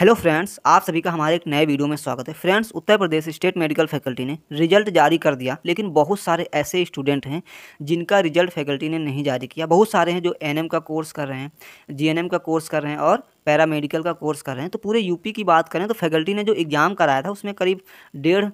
hello friends आप सभी का हमारे एक नए वीडियो में स्वागत है friends Uttar Pradesh state medical faculty ने रिजल्ट जारी कर दिया लेकिन बहुत सारे ऐसे स्टूडेंट हैं जिनका रिजल्ट फैकल्टी ने नहीं जारी किया बहुत सारे हैं जो एनएम का कोर्स कर रहे हैं जीएनएम का कोर्स कर रहे हैं और पैरामेडिकल का कोर्स कर रहे हैं तो पूरे यूपी की बात करें तो फैकल्टी ने जो एग्ज़ाम कराया था उसमें करीब डेढ़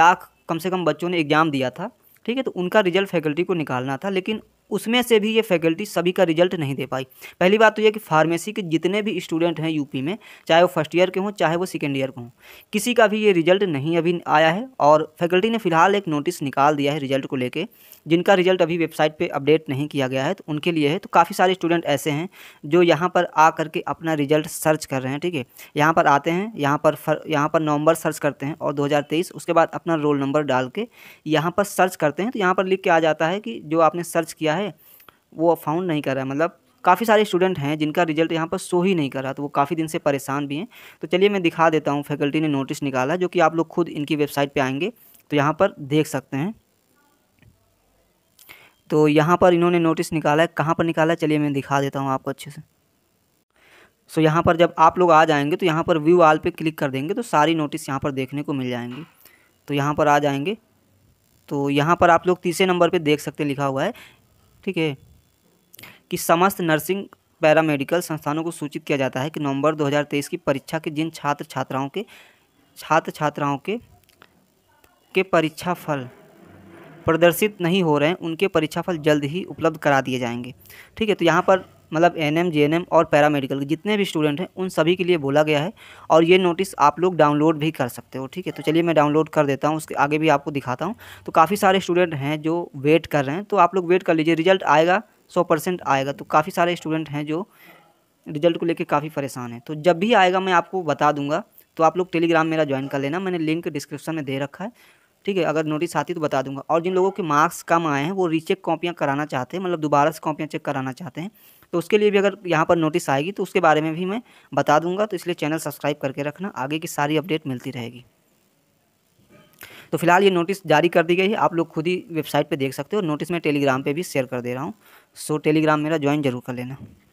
लाख कम से कम बच्चों ने एग्ज़ाम दिया था ठीक है तो उनका रिजल्ट फैकल्टी को निकालना था लेकिन उसमें से भी ये फैकल्टी सभी का रिजल्ट नहीं दे पाई पहली बात तो यह कि फार्मेसी के जितने भी स्टूडेंट हैं यूपी में चाहे वो फर्स्ट ईयर के हों चाहे वो सेकेंड ईयर के हों किसी का भी ये रिजल्ट नहीं अभी आया है और फैकल्टी ने फिलहाल एक नोटिस निकाल दिया है रिजल्ट को लेकर जिनका रिजल्ट अभी वेबसाइट पर अपडेट नहीं किया गया है तो उनके लिए है तो काफ़ी सारे स्टूडेंट ऐसे हैं जो यहाँ पर आ करके अपना रिजल्ट सर्च कर रहे हैं ठीक है यहाँ पर आते हैं यहाँ पर फर यहाँ पर नवंबर सर्च करते हैं और 2023 उसके बाद अपना रोल नंबर डाल के यहाँ पर सर्च करते हैं तो यहाँ पर लिख के आ जाता है कि जो आपने सर्च किया है वो फाउंड नहीं कर रहा है मतलब काफ़ी सारे स्टूडेंट हैं जिनका रिजल्ट यहाँ पर शो ही नहीं कर रहा तो वो काफ़ी दिन से परेशान भी हैं तो चलिए मैं दिखा देता हूँ फैकल्टी ने नोटिस निकाला जो कि आप लोग खुद इनकी वेबसाइट पर आएंगे तो यहाँ पर देख सकते हैं तो यहाँ पर इन्होंने नोटिस निकाला है कहाँ पर निकाला है चलिए मैं दिखा देता हूँ आपको अच्छे से सो so, यहाँ पर जब आप लोग आ जाएंगे तो यहाँ पर व्यू आल पे क्लिक कर देंगे तो सारी नोटिस यहाँ पर देखने को मिल जाएंगी तो यहाँ पर आ जाएंगे तो यहाँ पर आप लोग तीसरे नंबर पे देख सकते लिखा हुआ है ठीक है कि समस्त नर्सिंग पैरामेडिकल संस्थानों को सूचित किया जाता है कि नवंबर 2023 की परीक्षा के जिन छात्र छात्राओं के छात्र छात्राओं के के परीक्षा फल प्रदर्शित नहीं हो रहे हैं उनके परीक्षाफल जल्द ही उपलब्ध करा दिए जाएंगे ठीक है तो यहाँ पर मतलब N M J N M और पैरामेडिकल के जितने भी स्टूडेंट हैं उन सभी के लिए बोला गया है और ये नोटिस आप लोग डाउनलोड भी कर सकते हो ठीक है तो चलिए मैं डाउनलोड कर देता हूँ उसके आगे भी आपको दिखाता हूँ तो काफ़ी सारे स्टूडेंट हैं जो वेट कर रहे हैं तो आप लोग वेट कर लीजिए रिजल्ट आएगा सौ परसेंट आएगा तो काफ़ी सारे स्टूडेंट हैं जो रिजल्ट को लेकर काफ़ी परेशान हैं तो जब भी आएगा मैं आपको बता दूंगा तो आप लोग टेलीग्राम मेरा ज्वाइन कर लेना मैंने लिंक डिस्क्रिप्शन में दे रखा है ठीक है अगर नोटिस आती तो बता दूंगा और जिन लोगों के मार्क्स कम आए हैं वो रीचेक कॉपियाँ कराना चाहते हैं मतलब दोबारा से कॉपियाँ चेक कराना चाहते हैं तो उसके लिए भी अगर यहाँ पर नोटिस आएगी तो उसके बारे में भी मैं बता दूंगा तो इसलिए चैनल सब्सक्राइब करके रखना आगे की सारी अपडेट मिलती रहेगी तो फिलहाल ये नोटिस जारी कर दी गई है आप लोग खुद ही वेबसाइट पर देख सकते हो नोटिस मैं टेलीग्राम पर भी शेयर कर दे रहा हूँ सो टेलीग्राम मेरा ज्वाइन जरूर कर लेना